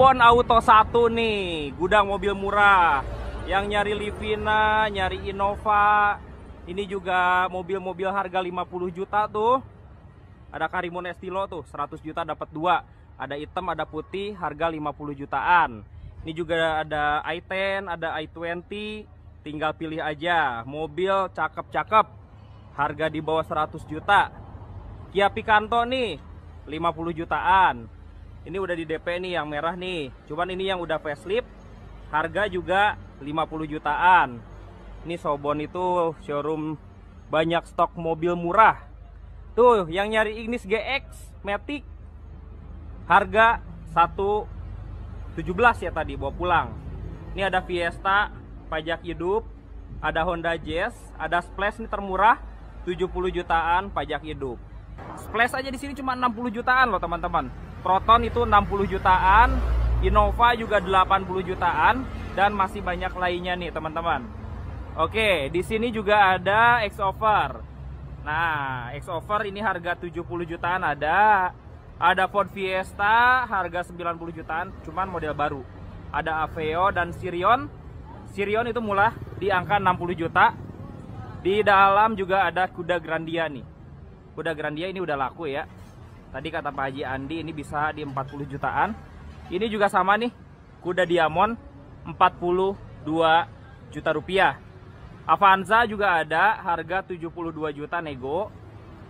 Nippon Auto 1 nih, gudang mobil murah. Yang nyari Livina, nyari Innova, ini juga mobil-mobil harga 50 juta tuh. Ada Karimun Estilo tuh, 100 juta dapat dua. Ada hitam, ada putih, harga 50 jutaan. Ini juga ada i10, ada i20, tinggal pilih aja. Mobil cakep-cakep, harga di bawah 100 juta. Kia Picanto nih, 50 jutaan ini udah di DP nih yang merah nih. Cuman ini yang udah facelift. Harga juga 50 jutaan. Ini Sobon itu showroom banyak stok mobil murah. Tuh, yang nyari Ignis GX Matic harga 117 ya tadi bawa pulang. Ini ada Fiesta pajak hidup, ada Honda Jazz, ada Splash ini termurah 70 jutaan pajak hidup. Splash aja di sini cuma 60 jutaan loh teman-teman. Proton itu 60 jutaan, Innova juga 80 jutaan dan masih banyak lainnya nih teman-teman. Oke, di sini juga ada Xover. Nah, Xover ini harga 70 jutaan ada. Ada Ford Fiesta harga 90 jutaan, cuman model baru. Ada Aveo dan Sirion. Sirion itu mulai di angka 60 juta. Di dalam juga ada kuda Grandia nih. Kuda Grandia ini udah laku ya. Tadi kata Pak Haji Andi ini bisa di 40 jutaan. Ini juga sama nih, kuda diamond 42 juta rupiah. Avanza juga ada harga 72 juta nego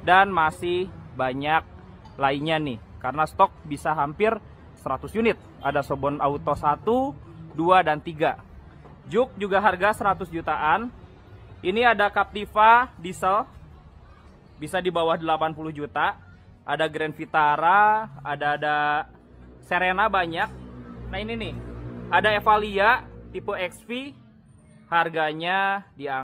dan masih banyak lainnya nih karena stok bisa hampir 100 unit. Ada Sobon Auto 1, 2 dan 3. Juk juga harga 100 jutaan. Ini ada Captiva diesel bisa di bawah 80 juta ada Grand Vitara, ada ada Serena banyak. Nah ini nih, ada Evalia tipe XV, harganya di